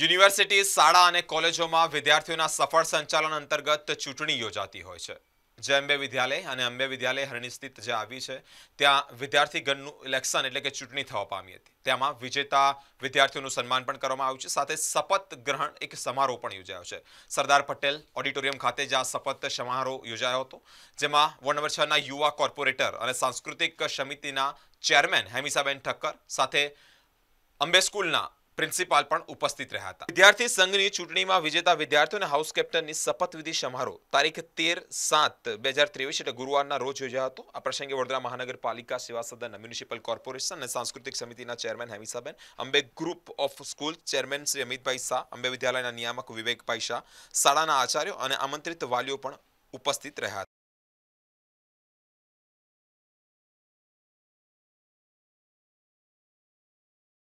university શાળા અને કોલેજોમાં વિદ્યાર્થીઓના સફળ સંચાલન અંતર્ગત ચૂંટણી યોજાતી હોય છે જે અંબે વિદ્યાલય અને અંબે વિદ્યાલય હરણી સ્થિત જે આવી છે ત્યાં વિદ્યાર્થીગણનું ઇલેક્શન એટલે કે ચૂંટણી થવા પામી હતી તેમાં વિજેતા વિદ્યાર્થીઓનું સન્માન પણ કરવામાં આવ્યું છે સાથે શપથ ગ્રહણ એક સમારોહ પણ યોજાયો છે સરદાર પટેલ ઓડિટોરિયમ ખાતે જે આ શપથ સમારોહ યોજાયો હતો જેમાં વોર્ડ નંબર છના યુવા કોર્પોરેટર અને સાંસ્કૃતિક સમિતિના ચેરમેન હેમિસાબેન ઠક્કર સાથે અંબે સ્કૂલના પ્રિન્સિપાલ પણ ઉપસ્થિત રહ્યા હતા વિદ્યાર્થી સંઘની ચૂંટણીમાં વિજેતા વિદ્યાર્થીઓને હાઉસ કેપ્ટનની શપથવિધિ સમારોહ તારીખ તેર સાત બે હજાર ત્રેવીસ એટલે ગુરુવારના રોજ યોજાયો હતો આ પ્રસંગે વડોદરા મહાનગરપાલિકા સેવા સદન મ્યુનિસિપલ કોર્પોરેશન અને સાંસ્કૃતિક સમિતિના ચેરમેન હેમિસાબેન Ambe group of school chairman Shri અમિતભાઈ શાહ અંબે વિદ્યાલયના નિયામક વિવેકભાઈ શાહ શાળાના આચાર્યો અને આમંત્રિત વાલીઓ પણ ઉપસ્થિત રહ્યા હતા